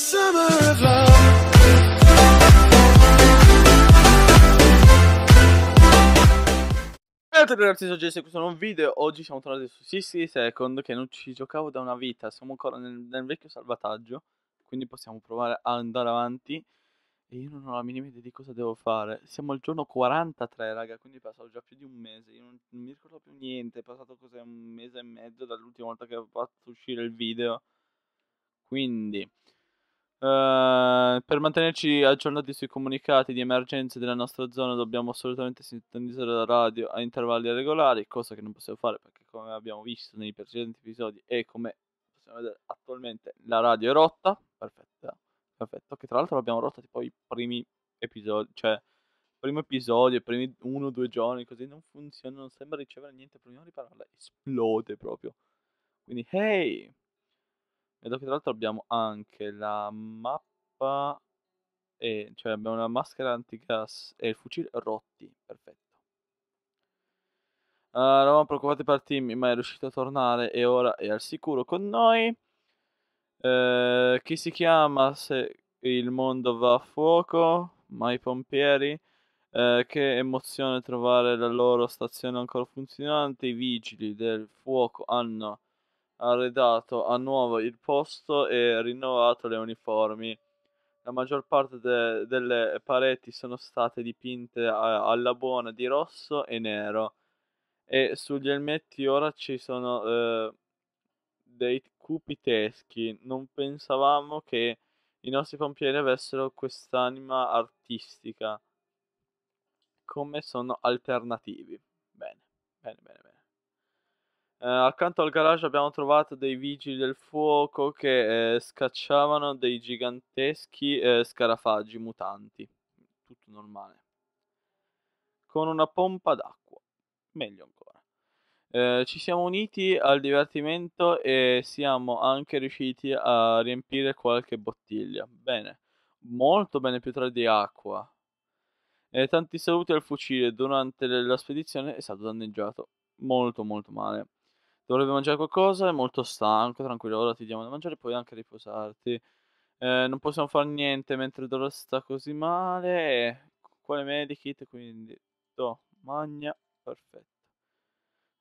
Ciao a tutti ragazzi, sono Jesse, questo è un video Oggi siamo tornati su 60 Second Che non ci giocavo da una vita Siamo ancora nel, nel, vecchio salvataggio Quindi possiamo provare a andare avanti E io non ho la minima idea di cosa devo fare Siamo al giorno 43 raga Quindi è passato già più di un mese Io non, non mi ricordo più niente È passato cos'è un mese e mezzo Dall'ultima volta che ho fatto uscire il video Quindi Uh, per mantenerci aggiornati sui comunicati di emergenza della nostra zona dobbiamo assolutamente sintonizzare la radio a intervalli regolari, cosa che non possiamo fare perché come abbiamo visto nei precedenti episodi e come possiamo vedere attualmente la radio è rotta, perfetta, perfetto, che tra l'altro l'abbiamo rotta tipo i primi episodi, cioè primo episodio, i primi uno o due giorni, così non funziona, non sembra ricevere niente, proviamo a ripararla, esplode proprio. Quindi hey! Vedo che tra l'altro abbiamo anche la mappa, e, cioè abbiamo la maschera antigas e il fucile rotti, perfetto. Uh, eravamo preoccupati per Timmy, ma è riuscito a tornare e ora è al sicuro con noi. Uh, chi si chiama se il mondo va a fuoco? Ma i pompieri? Uh, che emozione trovare la loro stazione ancora funzionante. I vigili del fuoco hanno arredato a nuovo il posto e rinnovato le uniformi. La maggior parte de- delle pareti sono state dipinte a- alla buona di rosso e nero e sugli elmetti ora ci sono eh, dei cupi teschi. Non pensavamo che i nostri pompieri avessero quest'anima artistica. Come sono alternativi. Bene, bene, bene, bene. Eh, accanto al garage abbiamo trovato dei vigili del fuoco che eh, scacciavano dei giganteschi eh, scarafaggi mutanti. Tutto normale. Con una pompa d'acqua. Meglio ancora. Eh, ci siamo uniti al divertimento e siamo anche riusciti a riempire qualche bottiglia. Bene, molto bene più tra di acqua. E eh, tanti saluti al fucile. Durante la spedizione è stato danneggiato molto molto male dovrebbe mangiare qualcosa, è molto stanco, tranquillo, ora ti diamo da mangiare e puoi anche riposarti. Eh, non possiamo fare niente mentre Dora sta così male. Quale medikit, quindi... Do, magna, perfetto.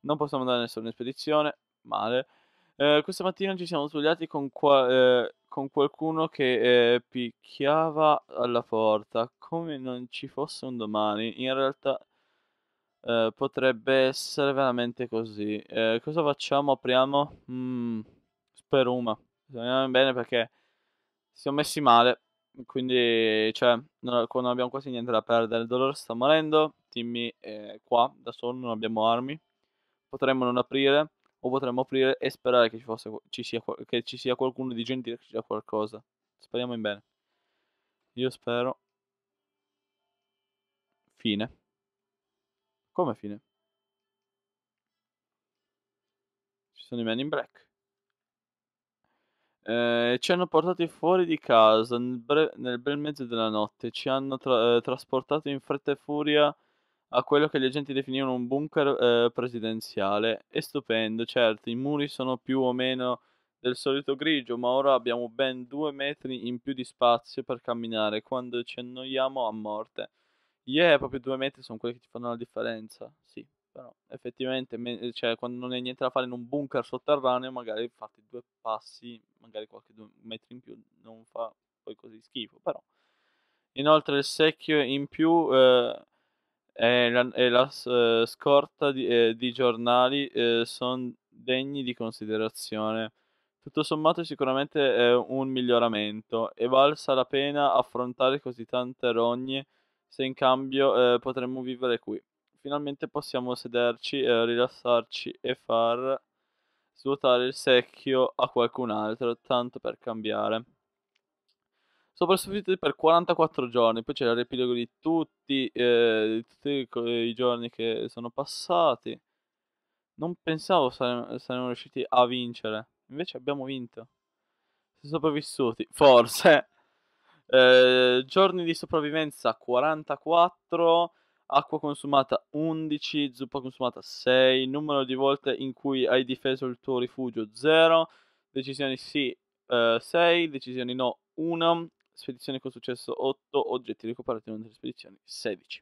Non possiamo andare nessuna spedizione, male. Eh, questa mattina ci siamo svegliati con, qua, eh, con qualcuno che eh, picchiava alla porta come non ci fosse un domani. In realtà eh, potrebbe essere veramente così. Eh, cosa facciamo? Apriamo? Mm, speruma. Andiamo bene perché siamo messi male. Quindi, cioè, non, non, abbiamo quasi niente da perdere. Il dolore sta morendo. Timmy è qua da solo, non abbiamo armi. Potremmo non aprire o potremmo aprire e sperare che ci, fosse, ci sia, che ci sia qualcuno di gentile che ci dia qualcosa. Speriamo in bene. Io spero. Fine. Come fine? Ci sono i men in black. Eh, ci hanno portati fuori di casa nel, bre- nel bel mezzo della notte. Ci hanno tra- eh, trasportato in fretta e furia a quello che gli agenti definivano un bunker eh, presidenziale. È stupendo, certo, i muri sono più o meno del solito grigio, ma ora abbiamo ben due metri in più di spazio per camminare quando ci annoiamo a morte. Yeah, proprio due metri sono quelli che ti fanno la differenza. Sì, però effettivamente, me- cioè, quando non hai niente da fare in un bunker sotterraneo, magari fatti due passi, magari qualche due metri in più, non fa poi così schifo. Però, inoltre, il secchio in più eh, e la, e la eh, scorta di, eh, di giornali eh, sono degni di considerazione. Tutto sommato, sicuramente è un miglioramento e valsa la pena affrontare così tante rogne se in cambio eh, potremmo vivere qui. Finalmente possiamo sederci, eh, rilassarci e far svuotare il secchio a qualcun altro, tanto per cambiare. Sopra il per 44 giorni, poi c'è il riepilogo di tutti, eh, di tutti i giorni che sono passati. Non pensavo sare- saremmo riusciti a vincere, invece abbiamo vinto. Siamo sopravvissuti, forse. Ehm, giorni di sopravvivenza 44, acqua consumata 11, zuppa consumata 6, numero di volte in cui hai difeso il tuo rifugio 0, decisioni sì eh, 6, decisioni no 1, spedizioni con successo 8, oggetti recuperati durante le spedizioni 16.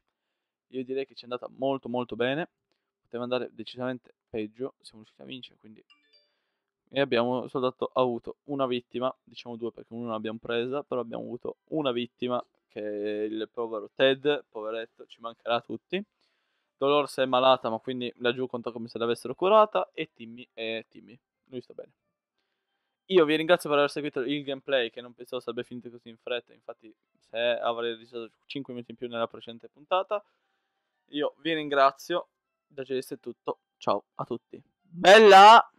Io direi che ci è andata molto molto bene, poteva andare decisamente peggio, siamo riusciti a vincere, quindi e abbiamo soltanto avuto una vittima, diciamo due perché uno l'abbiamo presa, però abbiamo avuto una vittima che è il povero Ted, poveretto, ci mancherà a tutti. Dolores è malata, ma quindi laggiù conta come se l'avessero curata e Timmy è Timmy, lui sta bene. Io vi ringrazio per aver seguito il gameplay che non pensavo sarebbe finito così in fretta, infatti se avrei registrato 5 minuti in più nella precedente puntata. Io vi ringrazio, da Celeste è tutto, ciao a tutti. Bella!